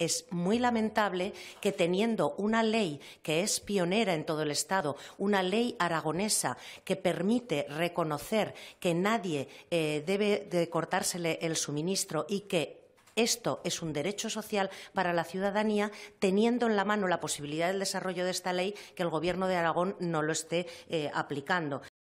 es muy lamentable que teniendo una ley que es pionera en todo el Estado, una ley aragonesa que permite reconocer que nadie eh, debe de cortársele el suministro y que esto es un derecho social para la ciudadanía, teniendo en la mano la posibilidad del desarrollo de esta ley que el Gobierno de Aragón no lo esté eh, aplicando.